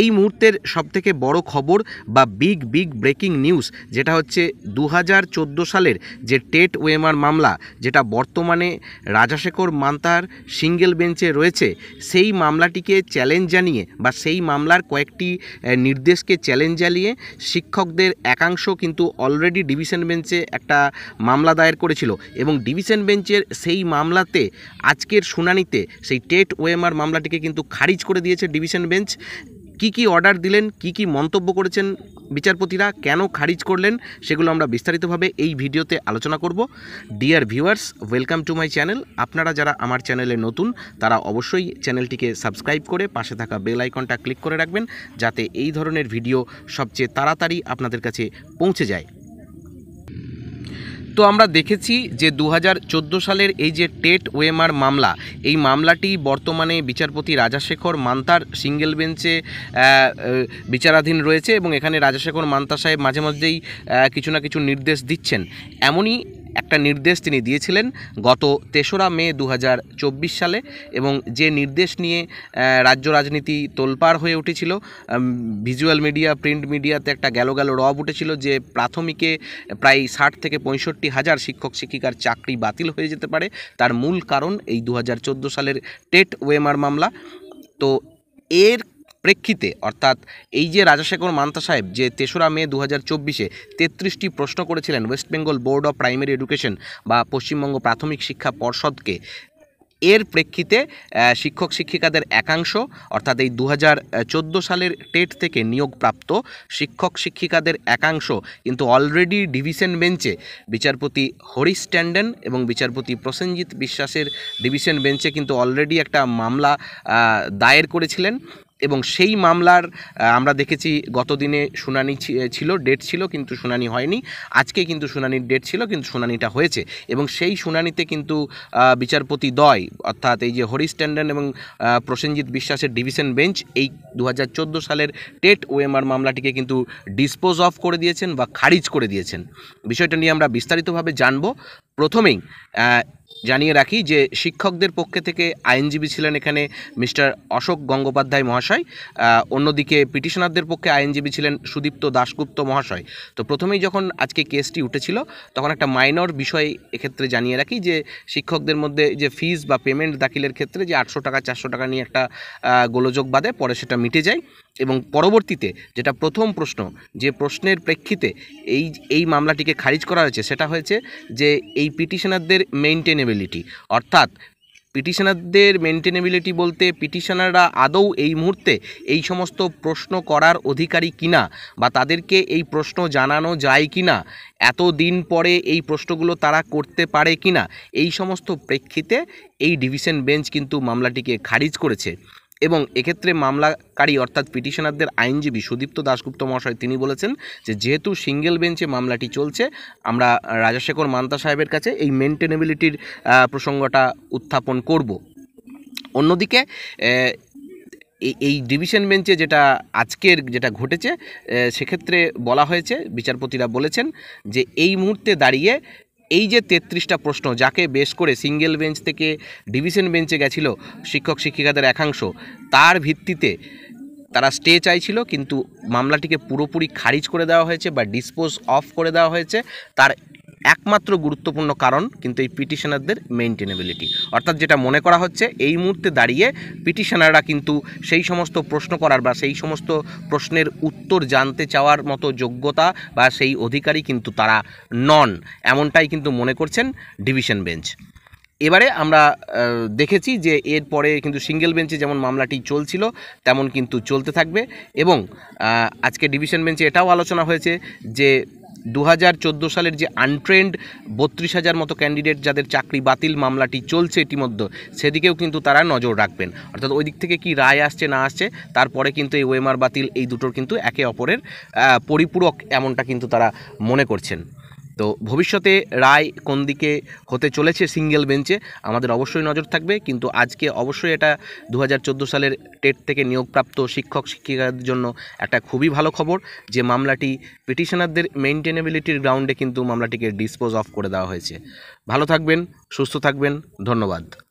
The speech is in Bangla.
এই মুহূর্তের সবথেকে বড় খবর বা বিগ বিগ ব্রেকিং নিউজ যেটা হচ্ছে দু সালের যে টেট ওয়েমার মামলা যেটা বর্তমানে রাজাশেখর মান্তার সিঙ্গেল বেঞ্চে রয়েছে সেই মামলাটিকে চ্যালেঞ্জ জানিয়ে বা সেই মামলার কয়েকটি নির্দেশকে চ্যালেঞ্জ জানিয়ে শিক্ষকদের একাংশ কিন্তু অলরেডি ডিভিশন বেঞ্চে একটা মামলা দায়ের করেছিল এবং ডিভিশন বেঞ্চের সেই মামলাতে আজকের শুনানিতে সেই টেট ওয়েমার মামলাটিকে কিন্তু খারিজ করে দিয়েছে ডিভিশন বেঞ্চ কি কি অর্ডার দিলেন কি কি মন্তব্য করেছেন বিচারপতিরা কেন খারিজ করলেন সেগুলো আমরা বিস্তারিতভাবে এই ভিডিওতে আলোচনা করব dear viewers welcome to my channel আপনারা যারা আমার চ্যানেলে নতুন তারা অবশ্যই চ্যানেলটিকে সাবস্ক্রাইব করে পাশে থাকা বেল আইকনটা ক্লিক করে রাখবেন যাতে এই ধরনের ভিডিও সবচেয়ে তাড়াতাড়ি আপনাদের কাছে পৌঁছে যায় তো আমরা দেখেছি যে দু সালের এই যে টেট ওয়েমার মামলা এই মামলাটি বর্তমানে বিচারপতি রাজাশেখর মান্তার সিঙ্গেল বেঞ্চে বিচারাধীন রয়েছে এবং এখানে রাজাশেখর মান্তা সাহেব মাঝে মাঝেই কিছু না কিছু নির্দেশ দিচ্ছেন এমনই একটা নির্দেশ তিনি দিয়েছিলেন গত তেসরা মে দু সালে এবং যে নির্দেশ নিয়ে রাজ্য রাজনীতি তোলপাড় হয়ে উঠেছিল ভিজুয়াল মিডিয়া প্রিন্ট মিডিয়াতে একটা গেল গেল রব উঠেছিল যে প্রাথমিকে প্রায় ষাট থেকে পঁয়ষট্টি হাজার শিক্ষক শিক্ষিকার চাকরি বাতিল হয়ে যেতে পারে তার মূল কারণ এই দু সালের টেট ওয়েমার মামলা তো এর প্রেক্ষিতে অর্থাৎ এই যে রাজাশেখর মান্তা সাহেব যে তেসরা মে দু হাজার চব্বিশে তেত্রিশটি প্রশ্ন করেছিলেন West Bengal board of primary education বা পশ্চিমবঙ্গ প্রাথমিক শিক্ষা পর্ষদকে এর প্রেক্ষিতে শিক্ষক শিক্ষিকাদের একাংশ অর্থাৎ এই দু সালের টেট থেকে নিয়োগপ্রাপ্ত শিক্ষক শিক্ষিকাদের একাংশ কিন্তু অলরেডি ডিভিশন বেঞ্চে বিচারপতি হরিশ ট্যান্ডেন এবং বিচারপতি প্রসেনজিৎ বিশ্বাসের ডিভিশন বেঞ্চে কিন্তু অলরেডি একটা মামলা দায়ের করেছিলেন এবং সেই মামলার আমরা দেখেছি গতদিনে শুনানি ছিল ডেট ছিল কিন্তু শুনানি হয়নি আজকে কিন্তু শুনানির ডেট ছিল কিন্তু শুনানিটা হয়েছে এবং সেই শুনানিতে কিন্তু বিচারপতি দয় অর্থাৎ এই যে হরিশ ট্যান্ডন এবং প্রসেনজিৎ বিশ্বাসের ডিভিশন বেঞ্চ এই দু সালের টেট ওএমআর মামলাটিকে কিন্তু ডিসপোজ অফ করে দিয়েছেন বা খারিজ করে দিয়েছেন বিষয়টা নিয়ে আমরা বিস্তারিতভাবে জানব প্রথমেই জানিয়ে রাখি যে শিক্ষকদের পক্ষে থেকে আইনজীবী ছিলেন এখানে মিস্টার অশোক গঙ্গোপাধ্যায় মহাশয় অন্যদিকে পিটিশনারদের পক্ষে আইনজীবী ছিলেন সুদীপ্ত দাশগুপ্ত মহাশয় তো প্রথমেই যখন আজকে কেসটি উঠেছিল তখন একটা মাইনর বিষয় এক্ষেত্রে জানিয়ে রাখি যে শিক্ষকদের মধ্যে যে ফিস বা পেমেন্ট দাখিলের ক্ষেত্রে যে আটশো টাকা চারশো টাকা নিয়ে একটা গোলযোগ বাদে পরে সেটা মিটে যায় এবং পরবর্তীতে যেটা প্রথম প্রশ্ন যে প্রশ্নের প্রেক্ষিতে এই এই মামলাটিকে খারিজ করা হয়েছে সেটা হয়েছে যে এই পিটিশনারদের মেনটেনেবিলিটি অর্থাৎ পিটিশনারদের মেনটেনেবিলিটি বলতে পিটিশনাররা আদৌ এই মুহূর্তে এই সমস্ত প্রশ্ন করার অধিকারী কিনা বা তাদেরকে এই প্রশ্ন জানানো যায় কিনা এত দিন পরে এই প্রশ্নগুলো তারা করতে পারে কিনা এই সমস্ত প্রেক্ষিতে এই ডিভিশন বেঞ্চ কিন্তু মামলাটিকে খারিজ করেছে এবং এক্ষেত্রে মামলাকারী অর্থাৎ পিটিশনারদের আইনজীবী সুদীপ্ত দাশগুপ্ত মহাশয় তিনি বলেছেন যে যেহেতু সিঙ্গেল বেঞ্চে মামলাটি চলছে আমরা রাজাশেখর মান্তা সাহেবের কাছে এই মেনটেনেবিলিটির প্রসঙ্গটা উত্থাপন করব অন্যদিকে এই ডিভিশন বেঞ্চে যেটা আজকের যেটা ঘটেছে সেক্ষেত্রে বলা হয়েছে বিচারপতিরা বলেছেন যে এই মুহূর্তে দাঁড়িয়ে এই যে তেত্রিশটা প্রশ্ন যাকে বেশ করে সিঙ্গেল বেঞ্চ থেকে ডিভিশন বেঞ্চে গেছিল শিক্ষক শিক্ষিকাদের একাংশ তার ভিত্তিতে তারা স্টে চাইছিল কিন্তু মামলাটিকে পুরোপুরি খারিজ করে দেওয়া হয়েছে বা ডিসপোজ অফ করে দেওয়া হয়েছে তার একমাত্র গুরুত্বপূর্ণ কারণ কিন্তু এই পিটিশনারদের মেনটেনেবিলিটি অর্থাৎ যেটা মনে করা হচ্ছে এই মুহূর্তে দাঁড়িয়ে পিটিশনাররা কিন্তু সেই সমস্ত প্রশ্ন করার বা সেই সমস্ত প্রশ্নের উত্তর জানতে চাওয়ার মতো যোগ্যতা বা সেই অধিকারী কিন্তু তারা নন এমনটাই কিন্তু মনে করছেন ডিভিশন বেঞ্চ এবারে আমরা দেখেছি যে এরপরে কিন্তু সিঙ্গেল বেঞ্চে যেমন মামলাটি চলছিল তেমন কিন্তু চলতে থাকবে এবং আজকে ডিভিশন বেঞ্চে এটাও আলোচনা হয়েছে যে দু সালের যে আনট্রেন্ড বত্রিশ হাজার মতো ক্যান্ডিডেট যাদের চাকরি বাতিল মামলাটি চলছে ইতিমধ্যে সেদিকেও কিন্তু তারা নজর রাখবেন অর্থাৎ ওই দিক থেকে কি রায় আসছে না আসছে তারপরে কিন্তু এই ওয়েমার বাতিল এই দুটোর কিন্তু একে অপরের পরিপূরক এমনটা কিন্তু তারা মনে করছেন তো ভবিষ্যতে রায় কোন দিকে হতে চলেছে সিঙ্গেল বেঞ্চে আমাদের অবশ্যই নজর থাকবে কিন্তু আজকে অবশ্যই এটা দু সালের টেট থেকে নিয়োগপ্রাপ্ত শিক্ষক শিক্ষিকাদের জন্য একটা খুবই ভালো খবর যে মামলাটি পিটিশনারদের মেনটেনেবিলিটির গ্রাউন্ডে কিন্তু মামলাটিকে ডিসপোজ অফ করে দেওয়া হয়েছে ভালো থাকবেন সুস্থ থাকবেন ধন্যবাদ